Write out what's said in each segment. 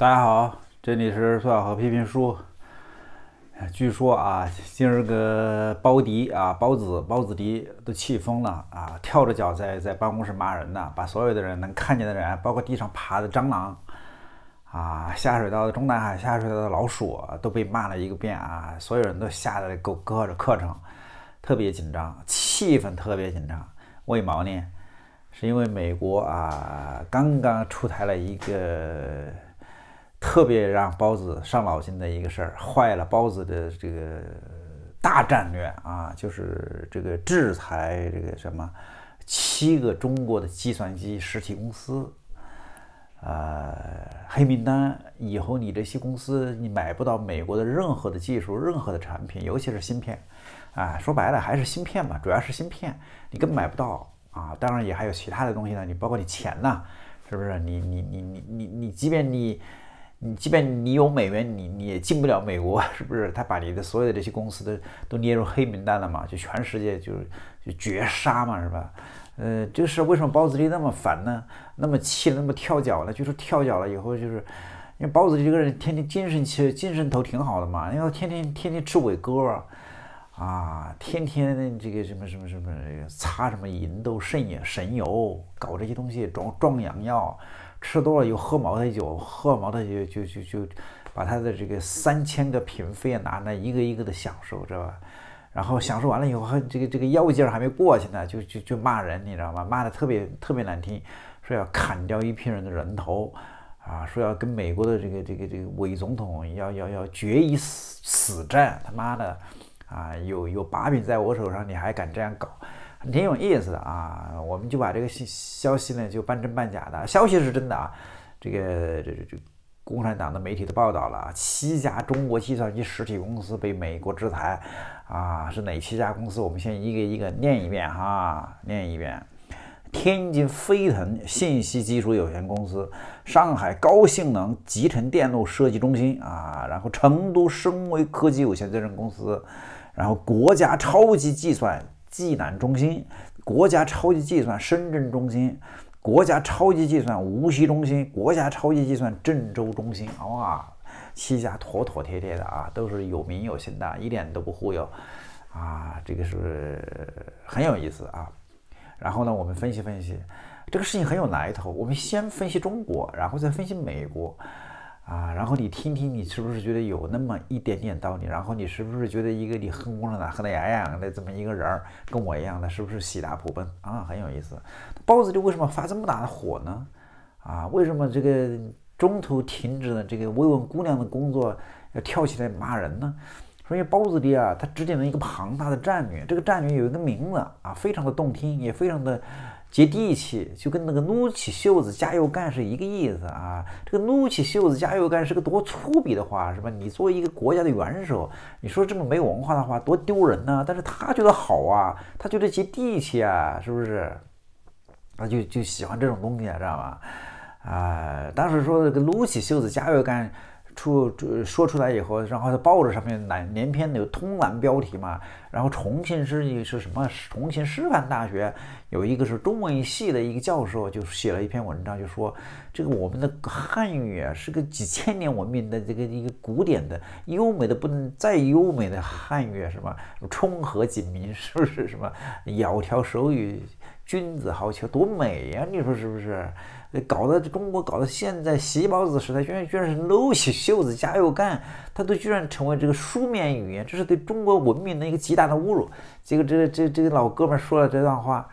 大家好，这里是苏小河批评书。据说啊，今儿个包迪啊、包子、包子迪都气疯了啊，跳着脚在在办公室骂人呢，把所有的人能看见的人，包括地上爬的蟑螂啊、下水道的中南海、下水道的老鼠，都被骂了一个遍啊！所有人都吓得够搁着课程，特别紧张，气氛特别紧张。为毛呢？是因为美国啊刚刚出台了一个。特别让包子伤脑筋的一个事儿，坏了包子的这个大战略啊，就是这个制裁这个什么七个中国的计算机实体公司，呃，黑名单以后你这些公司你买不到美国的任何的技术、任何的产品，尤其是芯片，啊，说白了还是芯片嘛，主要是芯片，你根本买不到啊。当然也还有其他的东西呢，你包括你钱呐，是不是？你你你你你你，即便你。你即便你有美元，你你也进不了美国，是不是？他把你的所有的这些公司都都列入黑名单了嘛？就全世界就是就绝杀嘛，是吧？呃，就是为什么包子令那么烦呢？那么气那么跳脚呢？就是跳脚了以后，就是因为包子令这个人天天精神气精神头挺好的嘛，因为天天天天吃伟哥，啊，天天这个什么什么什么擦什么银豆肾液神油，搞这些东西壮壮阳药。吃多了又喝茅台酒，喝茅台酒就就就，把他的这个三千个嫔妃啊拿那一个一个的享受，知道吧？然后享受完了以后，这个这个药劲儿还没过去呢，就就就骂人，你知道吗？骂的特别特别难听，说要砍掉一批人的人头，啊，说要跟美国的这个这个这个伪总统要要要决一死死战，他妈的，啊，有有把柄在我手上，你还敢这样搞？挺有意思的啊，我们就把这个信消息呢，就半真半假的消息是真的啊。这个这这这共产党的媒体都报道了，七家中国计算机实体公司被美国制裁啊，是哪七家公司？我们先一个一个念一遍哈，念一遍：天津飞腾信息技术有限公司、上海高性能集成电路设计中心啊，然后成都升威科技有限责任公司，然后国家超级计算。济南中心、国家超级计算深圳中心、国家超级计算无锡中心、国家超级计算郑州中心，哇，七家妥妥帖帖的啊，都是有名有姓的，一点都不忽悠啊，这个是很有意思啊。然后呢，我们分析分析，这个事情很有来头。我们先分析中国，然后再分析美国。啊，然后你听听，你是不是觉得有那么一点点道理？然后你是不是觉得一个你哼哼的、打哼的、痒痒的这么一个人儿，跟我一样的是不是喜大普奔啊？很有意思。包子弟为什么发这么大的火呢？啊，为什么这个中途停止了这个慰问姑娘的工作，要跳起来骂人呢？所以包子弟啊，他指点了一个庞大的战略，这个战略有一个名字啊，非常的动听，也非常的。接地气就跟那个撸起袖子加油干是一个意思啊！这个撸起袖子加油干是个多粗鄙的话，是吧？你作为一个国家的元首，你说这么没文化的话，多丢人呢！但是他觉得好啊，他觉得接地气啊，是不是？他就就喜欢这种东西啊，知道吧？啊，当时说这个撸起袖子加油干。出说出来以后，然后在报纸上面栏连篇的通栏标题嘛，然后重庆是是什么？重庆师范大学有一个是中文系的一个教授，就写了一篇文章，就说这个我们的汉语啊是个几千年文明的这个一个古典的、优美的不能再优美的汉语，什么冲和景明，是不是什么窈窕淑女？君子好逑，多美呀！你说是不是？搞得中国搞得现在洗帽子时代，居然居然是撸起袖子加油干，他都居然成为这个书面语言，这是对中国文明的一个极大的侮辱。结果，这这这老哥们说了这段话，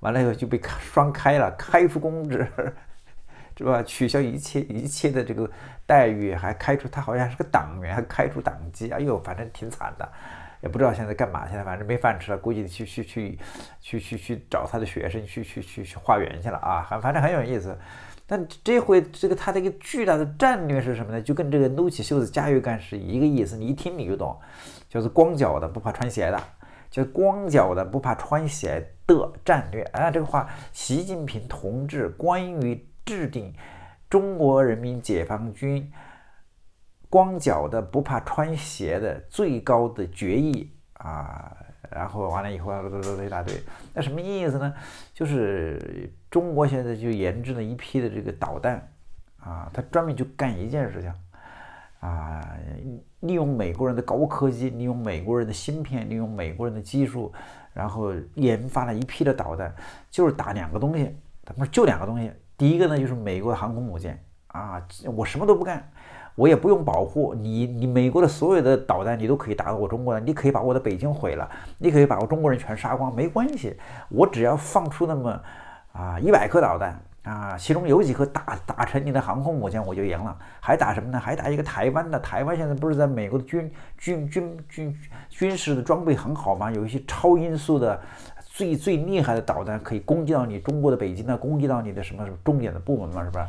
完了以后就被双开了，开除公职，是吧？取消一切一切的这个待遇，还开除他好像是个党员，还开除党籍。哎呦，反正挺惨的。也不知道现在干嘛，现在反正没饭吃了，估计去去去，去去去找他的学生去去去去化缘去了啊，很反正很有意思。但这回这个他这个巨大的战略是什么呢？就跟这个撸起袖子加油干是一个意思，你一听你就懂，就是光脚的不怕穿鞋的，就是光脚的不怕穿鞋的战略。哎，这个话，习近平同志关于制定中国人民解放军。光脚的不怕穿鞋的，最高的决议啊，然后完了以后，啊，一大堆，那什么意思呢？就是中国现在就研制了一批的这个导弹啊，它专门就干一件事情啊，利用美国人的高科技，利用美国人的芯片，利用美国人的技术，然后研发了一批的导弹，就是打两个东西，他们说就两个东西，第一个呢就是美国的航空母舰啊，我什么都不干。我也不用保护你，你美国的所有的导弹你都可以打到我中国来，你可以把我的北京毁了，你可以把我中国人全杀光，没关系，我只要放出那么啊一百颗导弹啊，其中有几颗打打沉你的航空母舰我就赢了，还打什么呢？还打一个台湾的，台湾现在不是在美国的军军军军军事的装备很好吗？有一些超音速的最最厉害的导弹可以攻击到你中国的北京那攻击到你的什么什么重点的部门嘛，是不是？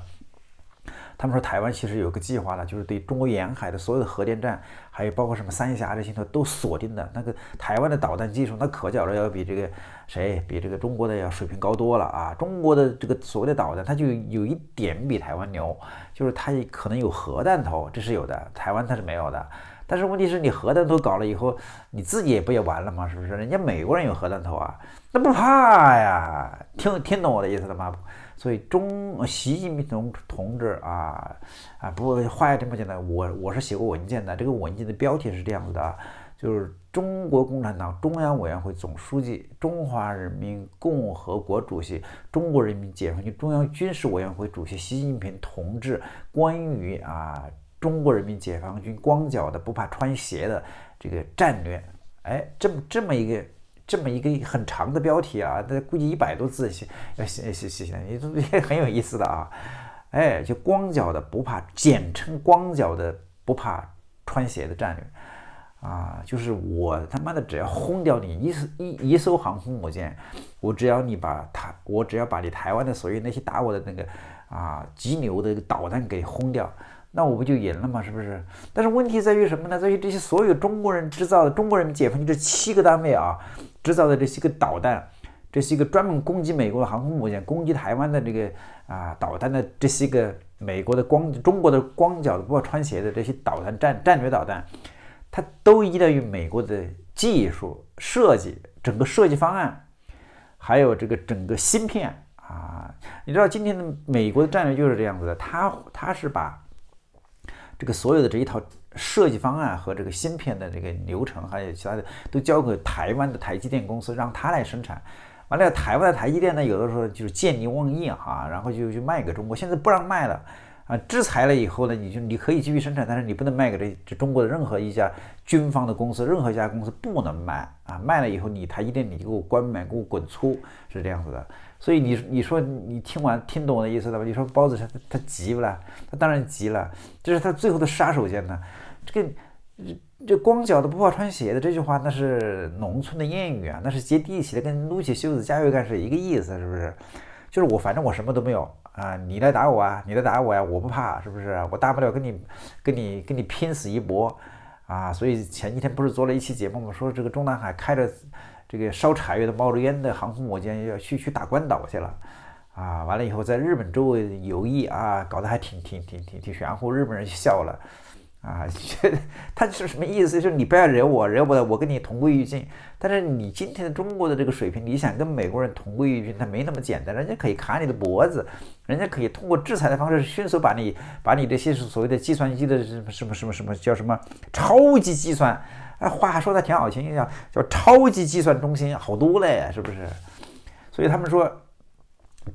他们说台湾其实有个计划呢，就是对中国沿海的所有的核电站，还有包括什么三峡这些都都锁定的。那个台湾的导弹技术，那可觉着要比这个谁，比这个中国的要水平高多了啊！中国的这个所谓的导弹，它就有一点比台湾牛，就是它可能有核弹头，这是有的，台湾它是没有的。但是问题是你核弹头搞了以后，你自己也不也完了吗？是不是？人家美国人有核弹头啊，那不怕呀？听听懂我的意思了吗？所以中习近平同同志啊啊，不话也这么简单。我我是写过文件的，这个文件的标题是这样子的，就是中国共产党中央委员会总书记、中华人民共和国主席、中国人民解放军中央军事委员会主席习近平同志关于啊。中国人民解放军光脚的不怕穿鞋的这个战略，哎，这么这么一个这么一个很长的标题啊，那估计一百多字写写写写，你也很有意思的啊，哎，就光脚的不怕，简称光脚的不怕穿鞋的战略啊，就是我他妈的只要轰掉你一艘一一艘航空母舰，我只要你把台，我只要把你台湾的所有那些打我的那个啊激流的导弹给轰掉。那我不就赢了吗？是不是？但是问题在于什么呢？在于这些所有中国人制造的中国人民解放军这七个单位啊，制造的这些个导弹，这些个专门攻击美国的航空母舰、攻击台湾的这个啊导弹的这些个美国的光中国的光脚的不穿鞋的这些导弹战战略导弹，它都依赖于美国的技术设计，整个设计方案，还有这个整个芯片啊。你知道今天的美国的战略就是这样子的，它它是把这个所有的这一套设计方案和这个芯片的这个流程，还有其他的，都交给台湾的台积电公司，让它来生产。完了，台湾的台积电呢，有的时候就是见利忘义哈，然后就就卖给中国，现在不让卖了。啊，制裁了以后呢，你就你可以继续生产，但是你不能卖给这这中国的任何一家军方的公司，任何一家公司不能卖啊！卖了以后，你他一定你给我关门，给我滚粗，是这样子的。所以你你说你听完听懂我的意思了吧？你说包子他他急了，他当然急了，这是他最后的杀手锏呢。这个这这光脚的不怕穿鞋的这句话，那是农村的谚语啊，那是接地气的，跟撸起袖子加油干是一个意思，是不是？就是我反正我什么都没有。啊，你来打我啊，你来打我呀，我不怕，是不是？我大不了跟你、跟你、跟你拼死一搏，啊！所以前几天不是做了一期节目吗？说这个中南海开着这个烧柴的、冒着烟的航空母舰要去去打关岛去了，啊！完了以后在日本周围游弋啊，搞得还挺挺挺挺挺玄乎，日本人笑了。啊，觉得他是什么意思？就是你不要惹我，惹我了，我跟你同归于尽。但是你今天的中国的这个水平，你想跟美国人同归于尽，他没那么简单。人家可以卡你的脖子，人家可以通过制裁的方式迅速把你把你这些所谓的计算机的什么什么什么什么叫什么超级计算，哎，话说的挺好听，叫叫超级计算中心，好多嘞，是不是？所以他们说，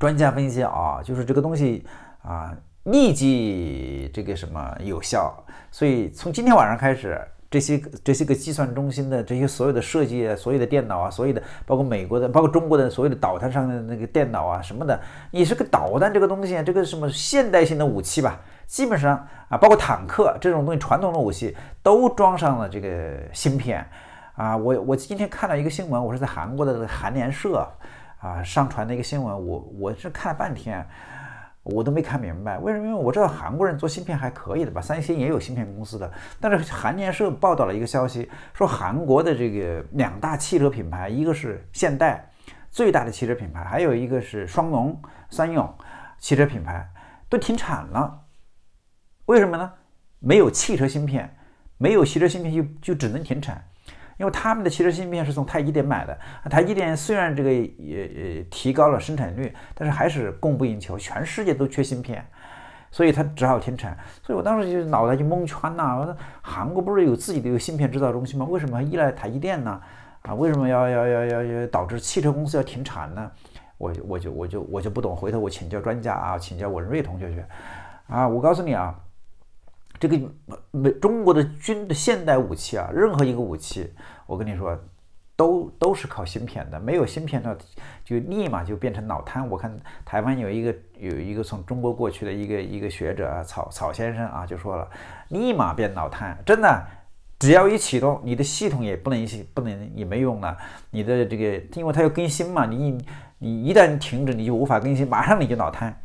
专家分析啊，就是这个东西啊。立即这个什么有效，所以从今天晚上开始，这些这些个计算中心的这些所有的设计、所有的电脑啊、所有的包括美国的、包括中国的所有的导弹上的那个电脑啊什么的，你是个导弹这个东西，这个什么现代性的武器吧，基本上啊，包括坦克这种东西传统的武器都装上了这个芯片啊。我我今天看到一个新闻，我是在韩国的韩联社啊上传的一个新闻，我我是看了半天。我都没看明白，为什么？因为我知道韩国人做芯片还可以的吧，三星也有芯片公司的。但是韩联社报道了一个消息，说韩国的这个两大汽车品牌，一个是现代最大的汽车品牌，还有一个是双龙、三勇汽车品牌都停产了。为什么呢？没有汽车芯片，没有汽车芯片就就只能停产。因为他们的汽车芯片是从台积电买的，台积电虽然这个也也提高了生产率，但是还是供不应求，全世界都缺芯片，所以它只好停产。所以我当时就脑袋就蒙圈了，我说韩国不是有自己的一个芯片制造中心吗？为什么依赖台积电呢？啊，为什么要要要要导致汽车公司要停产呢？我我就我就我就不懂，回头我请教专家啊，请教文瑞同学去，啊，我告诉你啊。这个美中国的军的现代武器啊，任何一个武器，我跟你说，都都是靠芯片的，没有芯片的就立马就变成脑瘫。我看台湾有一个有一个从中国过去的一个一个学者啊，草草先生啊，就说了，立马变脑瘫，真的，只要一启动你的系统也不能一不能也没用了，你的这个因为它要更新嘛，你你一旦停止你就无法更新，马上你就脑瘫。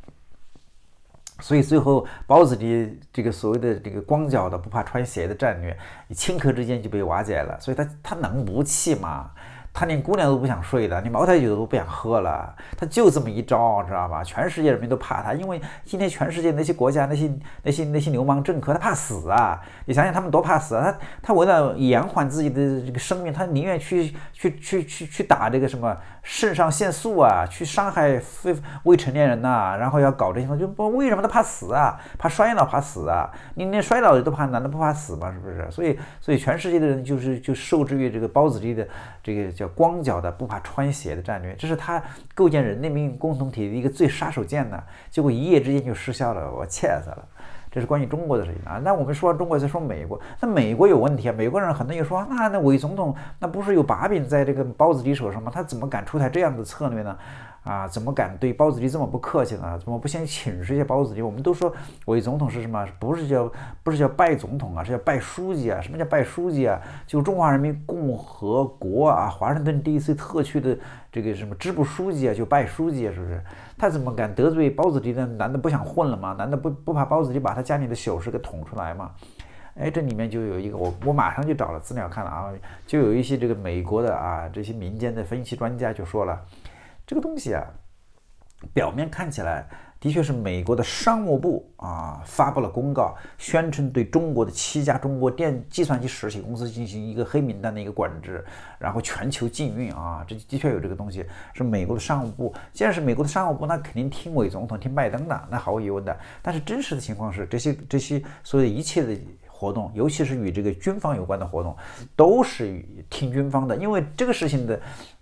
所以最后，包子的这个所谓的这个光脚的不怕穿鞋的战略，顷刻之间就被瓦解了。所以他他能不气吗？他连姑娘都不想睡了，你茅台酒都不想喝了。他就这么一招，知道吧？全世界人民都怕他，因为今天全世界那些国家那些那些那些流氓政客，他怕死啊！你想想他们多怕死啊！他他为了延缓自己的这个生命，他宁愿去去去去去打这个什么。肾上腺素啊，去伤害未未成年人呐，然后要搞这些，东就不为什么他怕死啊，怕衰老，怕死啊，你连衰老都怕，难道不怕死吗？是不是？所以，所以全世界的人就是就受制于这个包子弟的这个叫光脚的不怕穿鞋的战略，这是他构建人类命运共同体的一个最杀手锏呢。结果一夜之间就失效了，我气死了。这是关于中国的事情啊！那我们说中国，再说美国，那美国有问题啊！美国人很多也说，那那伪总统那不是有把柄在这个包子机手上吗？他怎么敢出台这样的策略呢？啊，怎么敢对包子弟这么不客气呢？怎么不先请示一下包子弟？我们都说伪总统是什么？不是叫不是叫拜总统啊，是叫拜书记啊。什么叫拜书记啊？就中华人民共和国啊，华盛顿 D.C. 特区的这个什么支部书记啊，就拜书记啊，是不是？他怎么敢得罪包子弟呢？难道不想混了吗？难道不不怕包子就把他家里的小事给捅出来吗？哎，这里面就有一个，我我马上就找了资料看了啊，就有一些这个美国的啊，这些民间的分析专家就说了。这个东西啊，表面看起来的确是美国的商务部啊发布了公告，宣称对中国的七家中国电计算机实体公司进行一个黑名单的一个管制，然后全球禁运啊，这的确有这个东西，是美国的商务部。既然是美国的商务部，那肯定听委总统听拜登的，那毫无疑问的。但是真实的情况是，这些这些，所有一切的活动，尤其是与这个军方有关的活动，都是听军方的，因为这个事情的。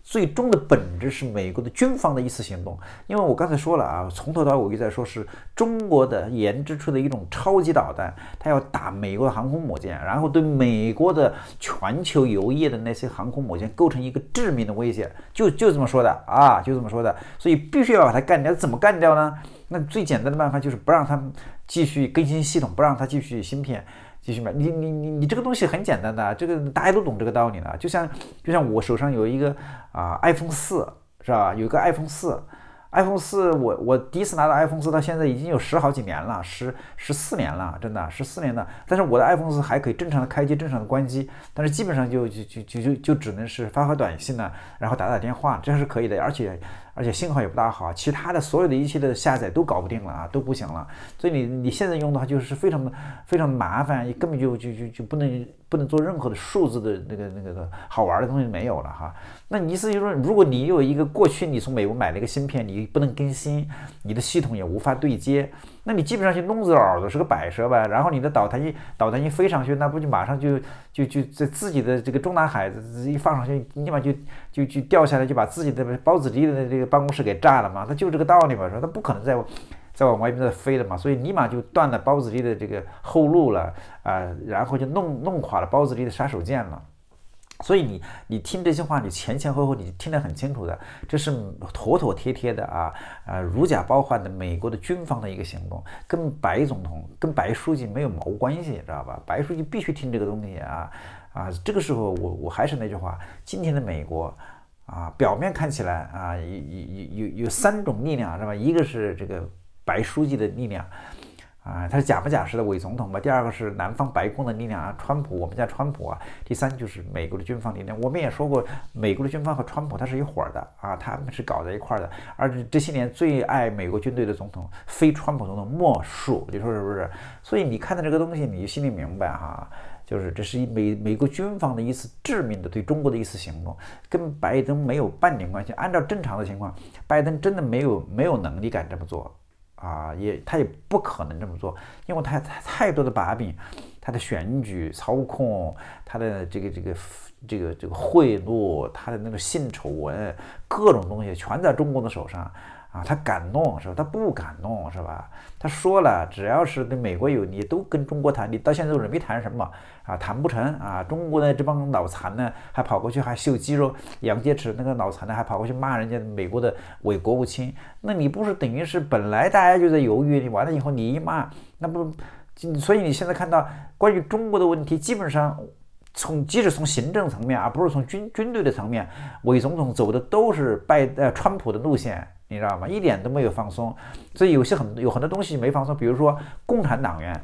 最终的本质是美国的军方的一次行动，因为我刚才说了啊，从头到尾直在说是中国的研制出的一种超级导弹，它要打美国的航空母舰，然后对美国的全球油业的那些航空母舰构成一个致命的威胁，就就这么说的啊，就这么说的，所以必须要把它干掉，怎么干掉呢？那最简单的办法就是不让他继续更新系统，不让他继续芯片。继续买，你你你你这个东西很简单的，这个大家都懂这个道理的。就像就像我手上有一个啊，iPhone 四是吧？有一个 iPhone 四，iPhone 四我我第一次拿到 iPhone 四，到现在已经有十好几年了，十十四年了，真的十四年了。但是我的 iPhone 四还可以正常的开机，正常的关机，但是基本上就就就就就就只能是发发短信呢，然后打打电话，这样是可以的，而且。而且信号也不大好，其他的所有的一切的下载都搞不定了啊，都不行了。所以你你现在用的话，就是非常非常麻烦，根本就就就就不能不能做任何的数字的那个那个好玩的东西没有了哈。那你意思就是说，如果你有一个过去你从美国买了一个芯片，你不能更新，你的系统也无法对接。那你基本上去弄这耳朵是个摆设呗，然后你的导弹一导弹一飞上去，那不就马上就就就在自己的这个中南海一放上去，立马就就就掉下来，就把自己的包子弟的这个办公室给炸了嘛，他就这个道理嘛，说他不可能再再往外面再飞了嘛，所以立马就断了包子弟的这个后路了啊，然后就弄弄垮了包子弟的杀手锏了。所以你你听这些话，你前前后后你听得很清楚的，这是妥妥贴贴的啊，呃，如假包换的美国的军方的一个行动，跟白总统跟白书记没有毛关系，知道吧？白书记必须听这个东西啊啊！这个时候我我还是那句话，今天的美国啊，表面看起来啊，有有有有三种力量，是吧？一个是这个白书记的力量。啊，他是假不假式的伪总统吧？第二个是南方白宫的力量啊，川普，我们家川普啊。第三就是美国的军方力量，我们也说过，美国的军方和川普他是一伙儿的啊，他们是搞在一块儿的。而这些年最爱美国军队的总统，非川普总统莫属，你说是不是？所以你看到这个东西，你就心里明白哈，就是这是美美国军方的一次致命的对中国的一次行动，跟拜登没有半点关系。按照正常的情况，拜登真的没有没有能力敢这么做。啊，也他也不可能这么做，因为他太太多的把柄，他的选举操控，他的这个这个这个这个贿赂，他的那个性丑闻，各种东西全在中共的手上。啊，他敢弄是吧？他不敢弄是吧？他说了，只要是跟美国有，你都跟中国谈。你到现在为止没谈什么啊，谈不成啊。中国的这帮脑残呢，还跑过去还秀肌肉、杨洁篪那个脑残呢，还跑过去骂人家美国的伪国务卿。那你不是等于是本来大家就在犹豫，你完了以后你一骂，那不，所以你现在看到关于中国的问题，基本上。从即使从行政层面，而不是从军军队的层面，伪总统走的都是拜呃川普的路线，你知道吗？一点都没有放松，所以有些很有很多东西没放松，比如说共产党员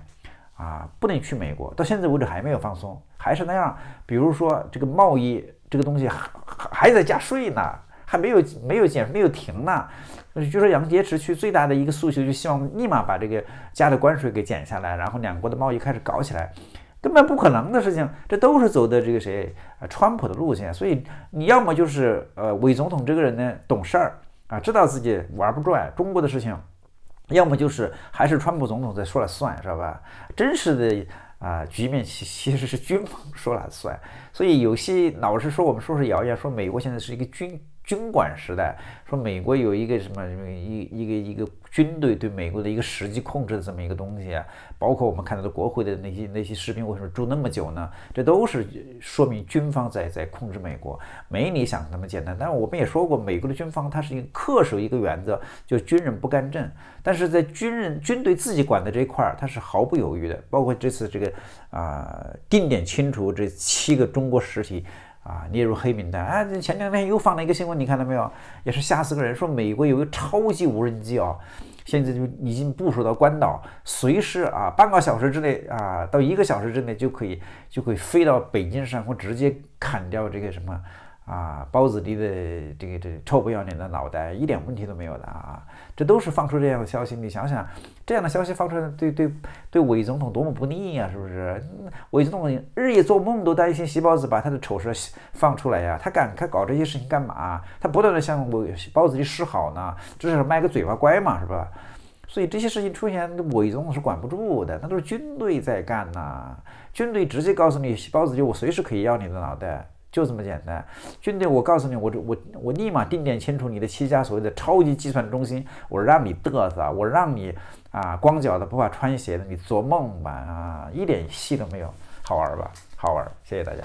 啊不能去美国，到现在为止还没有放松，还是那样。比如说这个贸易这个东西还还在加税呢，还没有没有减没有停呢。据说杨洁篪去最大的一个诉求就希望立马把这个加的关税给减下来，然后两国的贸易开始搞起来。根本不可能的事情，这都是走的这个谁啊，川普的路线。所以你要么就是呃，伪总统这个人呢懂事儿啊，知道自己玩不转中国的事情；要么就是还是川普总统在说了算，知道吧？真实的啊局面其其实是军方说了算。所以有些老是说我们说是谣言，说美国现在是一个军军管时代，说美国有一个什么一一个一个。军队对美国的一个实际控制的这么一个东西，啊，包括我们看到的国会的那些那些士兵为什么住那么久呢？这都是说明军方在在控制美国，没你想的那么简单。但是我们也说过，美国的军方它是一恪守一个原则，就军人不干政。但是在军人军队自己管的这一块儿，它是毫不犹豫的。包括这次这个啊定点清除这七个中国实体。啊，列入黑名单啊！这前两天又放了一个新闻，你看到没有？也是吓死个人，说美国有个超级无人机啊，现在就已经部署到关岛，随时啊，半个小时之内啊，到一个小时之内就可以，就可以飞到北京上空，直接砍掉这个什么。啊，包子弟的这个这个、臭不要脸的脑袋一点问题都没有的啊！这都是放出这样的消息，你想想，这样的消息放出来对对对伪总统多么不利呀？是不是？伪总统日夜做梦都担心习包子把他的丑事放出来呀！他敢他搞这些事情干嘛？他不断的向我包子弟示好呢，至少卖个嘴巴乖嘛，是吧？所以这些事情出现，伪总统是管不住的，那都是军队在干呐！军队直接告诉你，包子就我随时可以要你的脑袋。就这么简单，军队，我告诉你，我这我我立马定点清除你的七家所谓的超级计算中心，我让你嘚瑟，我让你啊光脚的不怕穿鞋的，你做梦吧啊，一点戏都没有，好玩吧？好玩，谢谢大家。